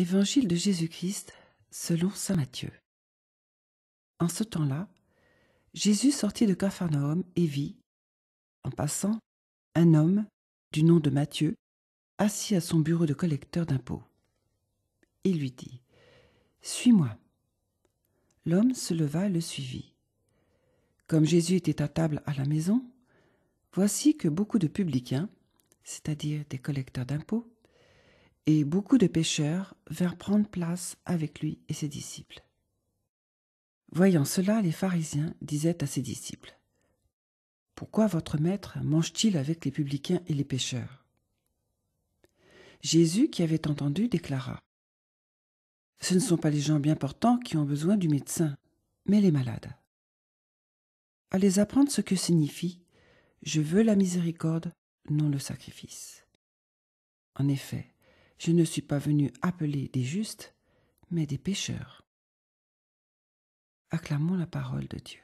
Évangile de Jésus-Christ selon saint Matthieu. En ce temps-là, Jésus sortit de Capharnaüm et vit, en passant, un homme du nom de Matthieu assis à son bureau de collecteur d'impôts. Il lui dit Suis-moi. L'homme se leva et le suivit. Comme Jésus était à table à la maison, voici que beaucoup de publicains, c'est-à-dire des collecteurs d'impôts, et beaucoup de pêcheurs vinrent prendre place avec lui et ses disciples. Voyant cela, les pharisiens disaient à ses disciples Pourquoi votre maître mange-t-il avec les publicains et les pêcheurs Jésus, qui avait entendu, déclara Ce ne sont pas les gens bien portants qui ont besoin du médecin, mais les malades. Allez apprendre ce que signifie Je veux la miséricorde, non le sacrifice. En effet, je ne suis pas venu appeler des justes, mais des pécheurs. Acclamons la parole de Dieu.